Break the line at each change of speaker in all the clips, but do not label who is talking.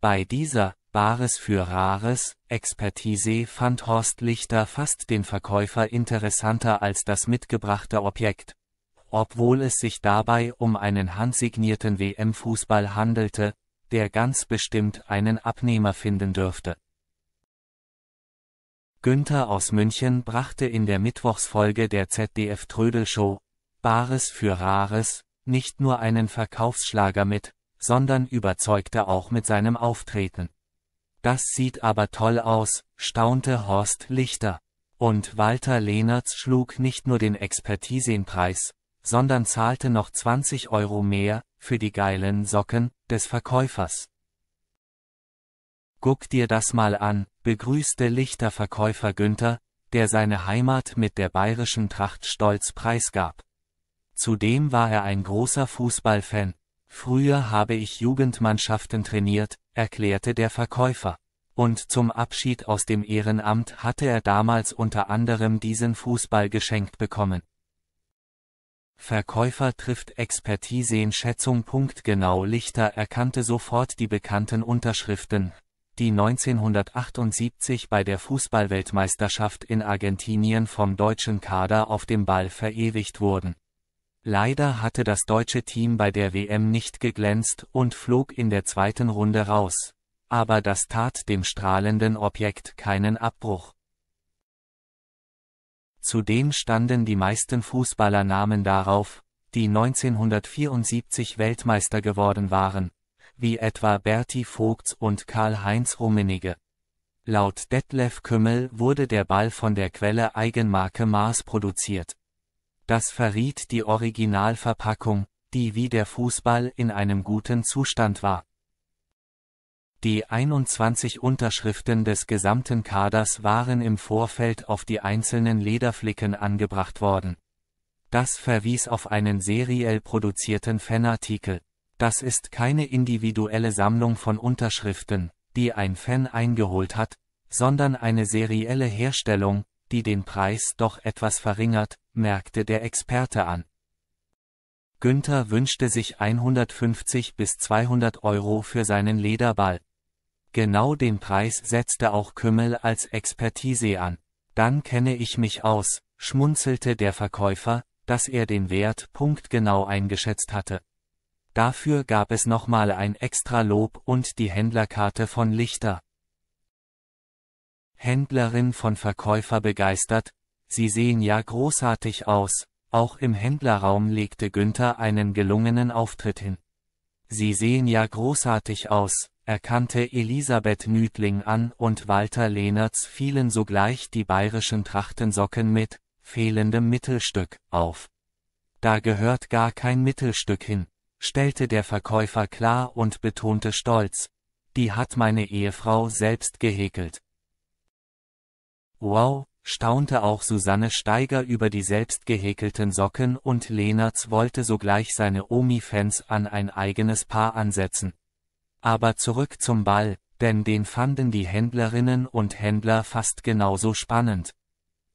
Bei dieser Bares für Rares Expertise fand Horst Lichter fast den Verkäufer interessanter als das mitgebrachte Objekt. Obwohl es sich dabei um einen handsignierten WM-Fußball handelte, der ganz bestimmt einen Abnehmer finden dürfte. Günther aus München brachte in der Mittwochsfolge der ZDF Trödelshow Bares für Rares nicht nur einen Verkaufsschlager mit, sondern überzeugte auch mit seinem Auftreten. Das sieht aber toll aus, staunte Horst Lichter. Und Walter Lehnertz schlug nicht nur den Expertisenpreis, sondern zahlte noch 20 Euro mehr, für die geilen Socken, des Verkäufers. Guck dir das mal an, begrüßte Lichterverkäufer Günther, der seine Heimat mit der bayerischen Tracht stolz preisgab. Zudem war er ein großer Fußballfan, Früher habe ich Jugendmannschaften trainiert, erklärte der Verkäufer. Und zum Abschied aus dem Ehrenamt hatte er damals unter anderem diesen Fußball geschenkt bekommen. Verkäufer trifft Expertise in Schätzung. Genau Lichter erkannte sofort die bekannten Unterschriften, die 1978 bei der Fußballweltmeisterschaft in Argentinien vom deutschen Kader auf dem Ball verewigt wurden. Leider hatte das deutsche Team bei der WM nicht geglänzt und flog in der zweiten Runde raus. Aber das tat dem strahlenden Objekt keinen Abbruch. Zudem standen die meisten Fußballernamen darauf, die 1974 Weltmeister geworden waren, wie etwa Berti Vogts und Karl-Heinz Rummenigge. Laut Detlef Kümmel wurde der Ball von der Quelle Eigenmarke Mars produziert. Das verriet die Originalverpackung, die wie der Fußball in einem guten Zustand war. Die 21 Unterschriften des gesamten Kaders waren im Vorfeld auf die einzelnen Lederflicken angebracht worden. Das verwies auf einen seriell produzierten Fanartikel. Das ist keine individuelle Sammlung von Unterschriften, die ein Fan eingeholt hat, sondern eine serielle Herstellung, die den Preis doch etwas verringert, merkte der Experte an. Günther wünschte sich 150 bis 200 Euro für seinen Lederball. Genau den Preis setzte auch Kümmel als Expertise an. Dann kenne ich mich aus, schmunzelte der Verkäufer, dass er den Wert punktgenau eingeschätzt hatte. Dafür gab es nochmal ein extra Lob und die Händlerkarte von Lichter. Händlerin von Verkäufer begeistert, sie sehen ja großartig aus, auch im Händlerraum legte Günther einen gelungenen Auftritt hin. Sie sehen ja großartig aus, erkannte Elisabeth Nüdling an und Walter Lehnertz fielen sogleich die bayerischen Trachtensocken mit, fehlendem Mittelstück, auf. Da gehört gar kein Mittelstück hin, stellte der Verkäufer klar und betonte stolz. Die hat meine Ehefrau selbst gehäkelt. Wow, staunte auch Susanne Steiger über die selbst gehäkelten Socken und Lenertz wollte sogleich seine Omi-Fans an ein eigenes Paar ansetzen. Aber zurück zum Ball, denn den fanden die Händlerinnen und Händler fast genauso spannend.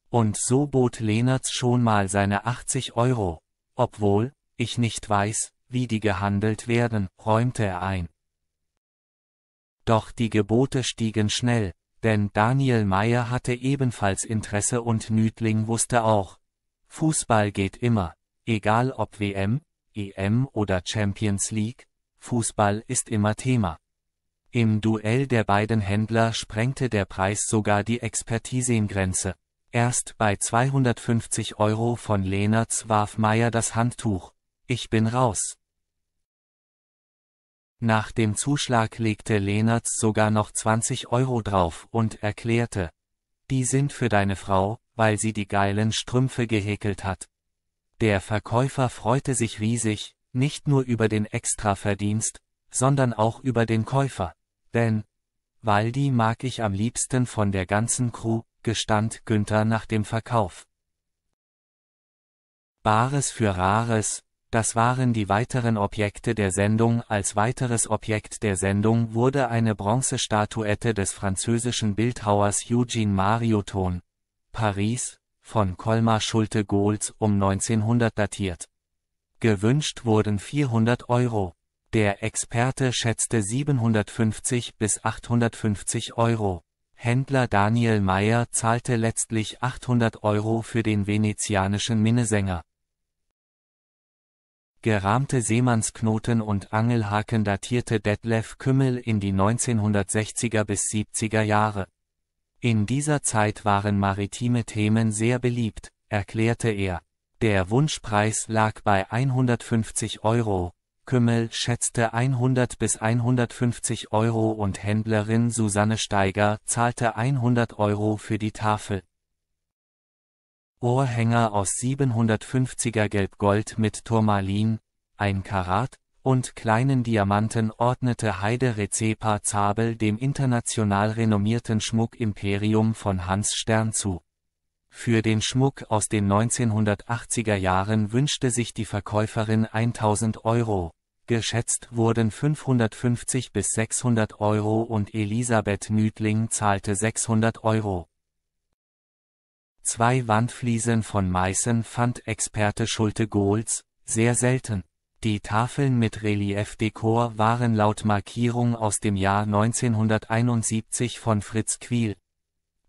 Und so bot Lenertz schon mal seine 80 Euro. Obwohl, ich nicht weiß, wie die gehandelt werden, räumte er ein. Doch die Gebote stiegen schnell, denn Daniel Meyer hatte ebenfalls Interesse und Nüdling wusste auch, Fußball geht immer, egal ob WM, EM oder Champions League, Fußball ist immer Thema. Im Duell der beiden Händler sprengte der Preis sogar die Expertisengrenze. Erst bei 250 Euro von Lenertz warf Meyer das Handtuch. Ich bin raus. Nach dem Zuschlag legte Lenertz sogar noch 20 Euro drauf und erklärte, die sind für deine Frau, weil sie die geilen Strümpfe gehäkelt hat. Der Verkäufer freute sich riesig, nicht nur über den Extraverdienst, sondern auch über den Käufer. Denn, Waldi mag ich am liebsten von der ganzen Crew, gestand Günther nach dem Verkauf. Bares für Rares, das waren die weiteren Objekte der Sendung. Als weiteres Objekt der Sendung wurde eine Bronzestatuette des französischen Bildhauers Eugene Marioton, Paris, von Colmar Schulte Gohls um 1900 datiert. Gewünscht wurden 400 Euro. Der Experte schätzte 750 bis 850 Euro. Händler Daniel Mayer zahlte letztlich 800 Euro für den venezianischen Minnesänger. Gerahmte Seemannsknoten und Angelhaken datierte Detlef Kümmel in die 1960er bis 70er Jahre. In dieser Zeit waren maritime Themen sehr beliebt, erklärte er. Der Wunschpreis lag bei 150 Euro. Kümmel schätzte 100 bis 150 Euro und Händlerin Susanne Steiger zahlte 100 Euro für die Tafel. Ohrhänger aus 750er Gelbgold mit Turmalin, ein Karat, und kleinen Diamanten ordnete Heide Rezepa Zabel dem international renommierten Schmuckimperium von Hans Stern zu. Für den Schmuck aus den 1980er Jahren wünschte sich die Verkäuferin 1000 Euro. Geschätzt wurden 550 bis 600 Euro und Elisabeth Nüdling zahlte 600 Euro. Zwei Wandfliesen von Meißen fand Experte Schulte Gohls, sehr selten. Die Tafeln mit Reliefdekor waren laut Markierung aus dem Jahr 1971 von Fritz Quiel.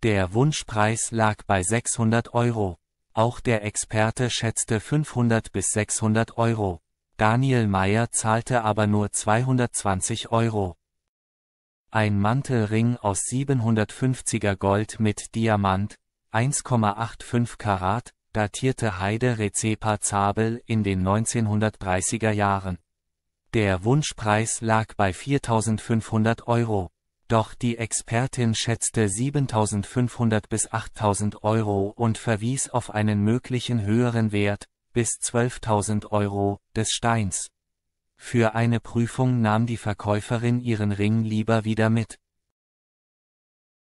Der Wunschpreis lag bei 600 Euro. Auch der Experte schätzte 500 bis 600 Euro. Daniel Meyer zahlte aber nur 220 Euro. Ein Mantelring aus 750er Gold mit Diamant, 1,85 Karat, datierte Heide Rezepa Zabel in den 1930er Jahren. Der Wunschpreis lag bei 4.500 Euro. Doch die Expertin schätzte 7.500 bis 8.000 Euro und verwies auf einen möglichen höheren Wert, bis 12.000 Euro, des Steins. Für eine Prüfung nahm die Verkäuferin ihren Ring lieber wieder mit.